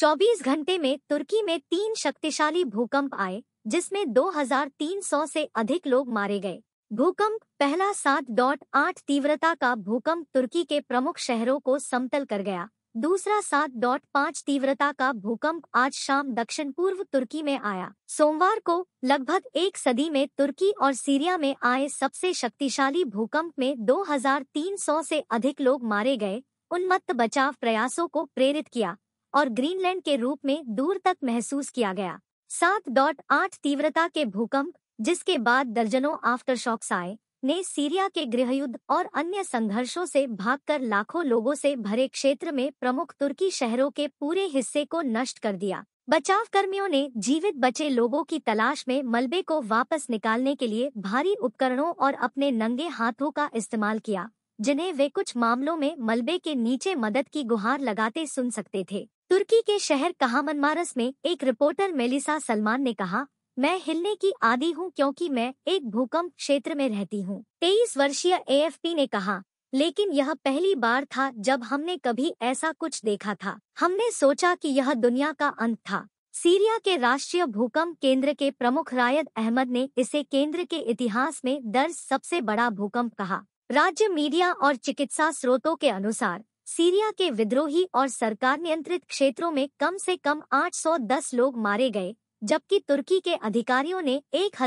24 घंटे में तुर्की में तीन शक्तिशाली भूकंप आए जिसमें 2,300 से अधिक लोग मारे गए भूकंप पहला सात डॉट आठ तीव्रता का भूकंप तुर्की के प्रमुख शहरों को समतल कर गया दूसरा सात डॉट पाँच तीव्रता का भूकंप आज शाम दक्षिण पूर्व तुर्की में आया सोमवार को लगभग एक सदी में तुर्की और सीरिया में आए सबसे शक्तिशाली भूकंप में 2,300 से अधिक लोग मारे गए उन्मत्त बचाव प्रयासों को प्रेरित किया और ग्रीनलैंड के रूप में दूर तक महसूस किया गया सात डॉट आठ तीव्रता के भूकंप जिसके बाद दर्जनों आफ्टरशॉक्स आए ने सीरिया के गृहयुद्ध और अन्य संघर्षों से भागकर लाखों लोगों से भरे क्षेत्र में प्रमुख तुर्की शहरों के पूरे हिस्से को नष्ट कर दिया बचाव कर्मियों ने जीवित बचे लोगों की तलाश में मलबे को वापस निकालने के लिए भारी उपकरणों और अपने नंगे हाथों का इस्तेमाल किया जिन्हें वे कुछ मामलों में मलबे के नीचे मदद की गुहार लगाते सुन सकते थे तुर्की के शहर कहामनमारस में एक रिपोर्टर मेलिसा सलमान ने कहा मैं हिलने की आदि हूँ क्योंकि मैं एक भूकंप क्षेत्र में रहती हूँ तेईस वर्षीय एएफपी ने कहा लेकिन यह पहली बार था जब हमने कभी ऐसा कुछ देखा था हमने सोचा कि यह दुनिया का अंत था सीरिया के राष्ट्रीय भूकंप केंद्र के प्रमुख रायद अहमद ने इसे केंद्र के इतिहास में दर्ज सबसे बड़ा भूकंप कहा राज्य मीडिया और चिकित्सा स्रोतों के अनुसार सीरिया के विद्रोही और सरकार नियंत्रित क्षेत्रों में कम से कम 810 लोग मारे गए जबकि तुर्की के अधिकारियों ने एक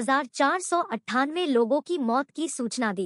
लोगों की मौत की सूचना दी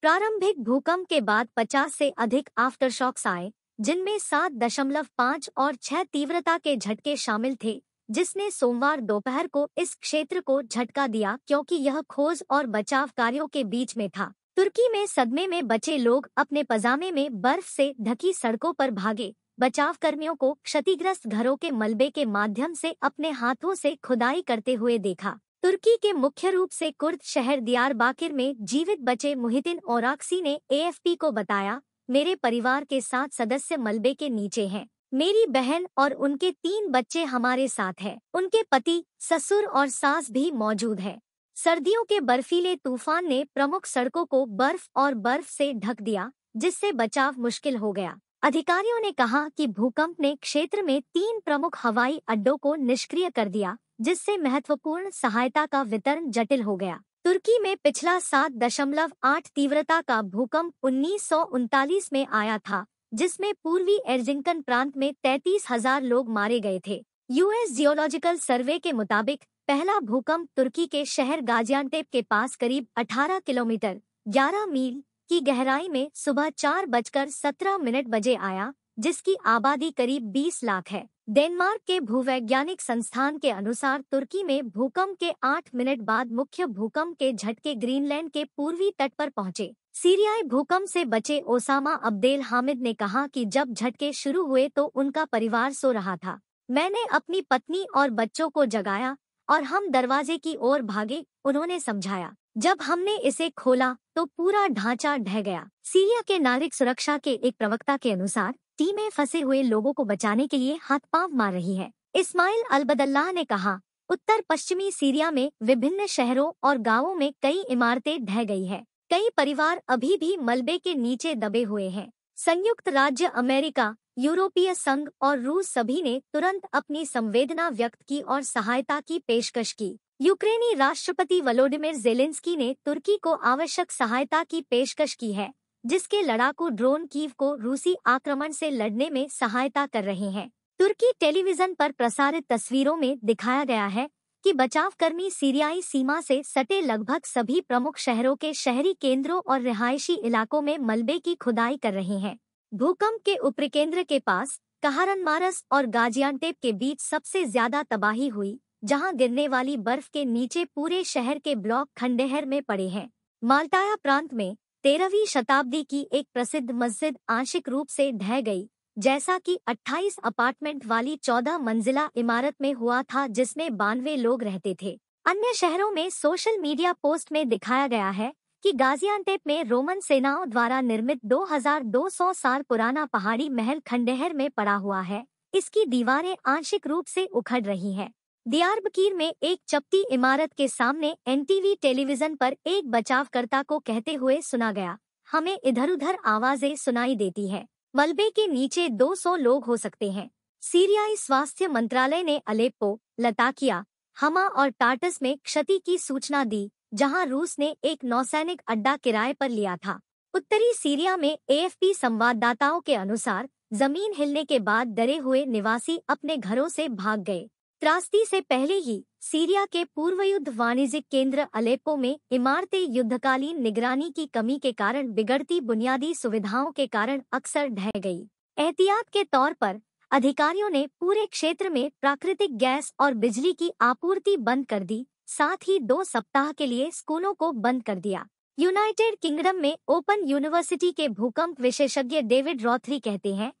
प्रारंभिक भूकंप के बाद 50 से अधिक आफ्टरशॉक्स आए जिनमें 7.5 और 6 तीव्रता के झटके शामिल थे जिसने सोमवार दोपहर को इस क्षेत्र को झटका दिया क्योंकि यह खोज और बचाव कार्यों के बीच में था तुर्की में सदमे में बचे लोग अपने पजामे में बर्फ से ढकी सड़कों पर भागे बचाव कर्मियों को क्षतिग्रस्त घरों के मलबे के माध्यम से अपने हाथों से खुदाई करते हुए देखा तुर्की के मुख्य रूप से कुर्द शहर दियार बाकिर में जीवित बचे मुहितिन ओराक्सी ने एएफपी को बताया मेरे परिवार के सात सदस्य मलबे के नीचे हैं मेरी बहन और उनके तीन बच्चे हमारे साथ हैं उनके पति ससुर और सास भी मौजूद हैं सर्दियों के बर्फीले तूफान ने प्रमुख सड़कों को बर्फ और बर्फ से ढक दिया जिससे बचाव मुश्किल हो गया अधिकारियों ने कहा कि भूकंप ने क्षेत्र में तीन प्रमुख हवाई अड्डों को निष्क्रिय कर दिया जिससे महत्वपूर्ण सहायता का वितरण जटिल हो गया तुर्की में पिछला सात दशमलव आठ तीव्रता का भूकंप उन्नीस में आया था जिसमें पूर्वी एर्जिंकन प्रांत में तैतीस हजार लोग मारे गए थे यूएस जियोलॉजिकल सर्वे के मुताबिक पहला भूकंप तुर्की के शहर गाजियांटेप के पास करीब 18 किलोमीटर 11 मील की गहराई में सुबह चार बजकर सत्रह मिनट बजे आया जिसकी आबादी करीब 20 लाख है डेनमार्क के भूवैज्ञानिक संस्थान के अनुसार तुर्की में भूकंप के आठ मिनट बाद मुख्य भूकंप के झटके ग्रीनलैंड के पूर्वी तट पर पहुंचे सीरियाई भूकंप से बचे ओसामा अब्देल हामिद ने कहा कि जब झटके शुरू हुए तो उनका परिवार सो रहा था मैंने अपनी पत्नी और बच्चों को जगाया और हम दरवाजे की ओर भागे उन्होंने समझाया जब हमने इसे खोला तो पूरा ढांचा ढह गया सीरिया के नागरिक सुरक्षा के एक प्रवक्ता के अनुसार टीमें फंसे हुए लोगों को बचाने के लिए हाथ पांव मार रही है इस्माइल अलबदल्लाह ने कहा उत्तर पश्चिमी सीरिया में विभिन्न शहरों और गांवों में कई इमारतें ढह गई है कई परिवार अभी भी मलबे के नीचे दबे हुए हैं संयुक्त राज्य अमेरिका यूरोपीय संघ और रूस सभी ने तुरंत अपनी संवेदना व्यक्त की और सहायता की पेशकश की यूक्रेनी राष्ट्रपति वलोडिमिर जेलेंस्की ने तुर्की को आवश्यक सहायता की पेशकश की है जिसके लड़ाकू ड्रोन कीव को रूसी आक्रमण से लड़ने में सहायता कर रहे हैं तुर्की टेलीविजन पर प्रसारित तस्वीरों में दिखाया गया है कि बचावकर्मी सीरियाई सीमा से सटे लगभग सभी प्रमुख शहरों के शहरी केंद्रों और रिहायशी इलाकों में मलबे की खुदाई कर रहे हैं भूकंप के ऊपरी केंद्र के पास कहारनमारस और गाजियांटेप के बीच सबसे ज्यादा तबाही हुई जहां गिरने वाली बर्फ के नीचे पूरे शहर के ब्लॉक खंडेहर में पड़े हैं माल्टाया प्रांत में तेरहवीं शताब्दी की एक प्रसिद्ध मस्जिद आंशिक रूप से ढह गई जैसा कि 28 अपार्टमेंट वाली 14 मंजिला इमारत में हुआ था जिसमें बानवे लोग रहते थे अन्य शहरों में सोशल मीडिया पोस्ट में दिखाया गया है कि गाजियांटेप में रोमन सेनाओं द्वारा निर्मित 2200 साल पुराना पहाड़ी महल खंडहर में पड़ा हुआ है इसकी दीवारें आंशिक रूप से उखड़ रही हैं दियारबकीर में एक चपटी इमारत के सामने एनटीवी टेलीविजन पर एक बचावकर्ता को कहते हुए सुना गया हमें इधर उधर आवाजें सुनाई देती है मलबे के नीचे 200 लोग हो सकते हैं सीरियाई स्वास्थ्य मंत्रालय ने अलेप्पो लताकिया हमा और टाटस में क्षति की सूचना दी जहां रूस ने एक नौसैनिक अड्डा किराए पर लिया था उत्तरी सीरिया में एएफपी संवाददाताओं के अनुसार जमीन हिलने के बाद डरे हुए निवासी अपने घरों से भाग गए त्रास्ती से पहले ही सीरिया के पूर्व युद्ध वाणिज्यिक केंद्र अलेपो में इमारतें युद्धकालीन निगरानी की कमी के कारण बिगड़ती बुनियादी सुविधाओं के कारण अक्सर ढह गई एहतियात के तौर पर अधिकारियों ने पूरे क्षेत्र में प्राकृतिक गैस और बिजली की आपूर्ति बंद कर दी साथ ही दो सप्ताह के लिए स्कूलों को बंद कर दिया यूनाइटेड किंगडम में ओपन यूनिवर्सिटी के भूकंप विशेषज्ञ डेविड रॉथरी कहते हैं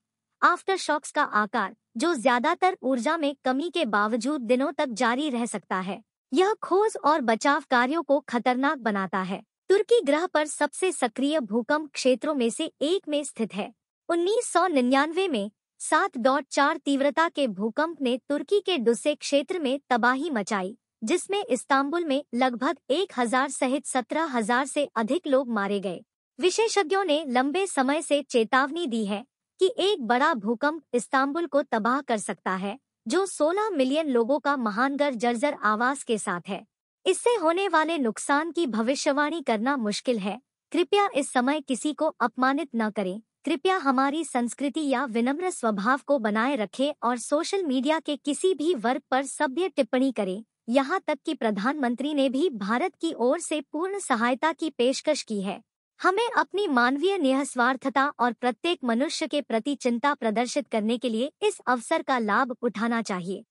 आफ्टर शॉक्स का आकार जो ज्यादातर ऊर्जा में कमी के बावजूद दिनों तक जारी रह सकता है यह खोज और बचाव कार्यों को खतरनाक बनाता है तुर्की ग्रह पर सबसे सक्रिय भूकंप क्षेत्रों में से एक में स्थित है 1999 में 7.4 तीव्रता के भूकंप ने तुर्की के डुस्से क्षेत्र में तबाही मचाई जिसमें इस्तांबुल में लगभग एक हजार सहित सत्रह हजार से अधिक लोग मारे गए विशेषज्ञों ने लंबे समय से चेतावनी दी है कि एक बड़ा भूकंप इस्तांबुल को तबाह कर सकता है जो 16 मिलियन लोगों का महानगर जर्जर आवास के साथ है इससे होने वाले नुकसान की भविष्यवाणी करना मुश्किल है कृपया इस समय किसी को अपमानित न करें कृपया हमारी संस्कृति या विनम्र स्वभाव को बनाए रखें और सोशल मीडिया के किसी भी वर्ग पर सभ्य टिप्पणी करें यहाँ तक कि प्रधानमंत्री ने भी भारत की ओर से पूर्ण सहायता की पेशकश की है हमें अपनी मानवीय निःस्वार्थता और प्रत्येक मनुष्य के प्रति चिंता प्रदर्शित करने के लिए इस अवसर का लाभ उठाना चाहिए